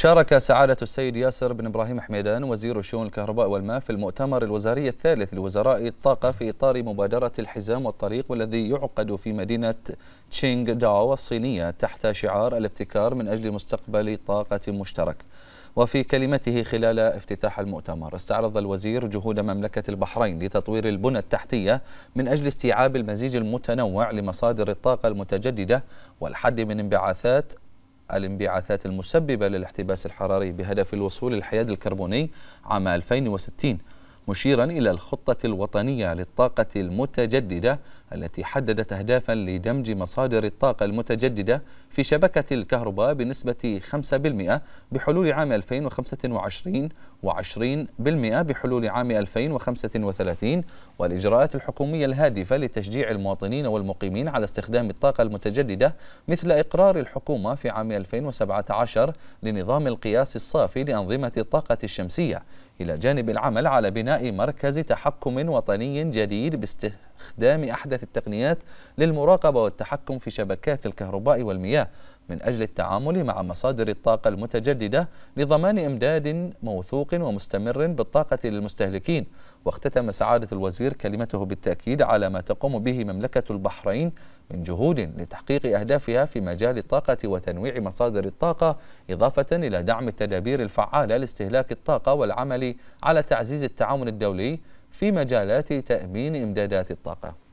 شارك سعادة السيد ياسر بن إبراهيم حميدان وزير شؤون الكهرباء والماء في المؤتمر الوزاري الثالث لوزراء الطاقة في إطار مبادرة الحزام والطريق والذي يعقد في مدينة تشينغ داو الصينية تحت شعار الابتكار من أجل مستقبل طاقة مشترك وفي كلمته خلال افتتاح المؤتمر استعرض الوزير جهود مملكة البحرين لتطوير البنى التحتية من أجل استيعاب المزيج المتنوع لمصادر الطاقة المتجددة والحد من انبعاثات الانبعاثات المسببة للاحتباس الحراري بهدف الوصول للحياد الكربوني عام 2060 مشيرا إلى الخطة الوطنية للطاقة المتجددة التي حددت أهدافا لدمج مصادر الطاقة المتجددة في شبكة الكهرباء بنسبة 5% بحلول عام 2025 و20% بحلول عام 2035 والإجراءات الحكومية الهادفة لتشجيع المواطنين والمقيمين على استخدام الطاقة المتجددة مثل إقرار الحكومة في عام 2017 لنظام القياس الصافي لأنظمة الطاقة الشمسية إلى جانب العمل على بناء مركز تحكم وطني جديد باستخدام أحدث التقنيات للمراقبة والتحكم في شبكات الكهرباء والمياه من أجل التعامل مع مصادر الطاقة المتجددة لضمان إمداد موثوق ومستمر بالطاقة للمستهلكين واختتم سعادة الوزير كلمته بالتأكيد على ما تقوم به مملكة البحرين من جهود لتحقيق أهدافها في مجال الطاقة وتنويع مصادر الطاقة إضافة إلى دعم التدابير الفعالة لاستهلاك الطاقة والعمل على تعزيز التعاون الدولي في مجالات تأمين إمدادات الطاقة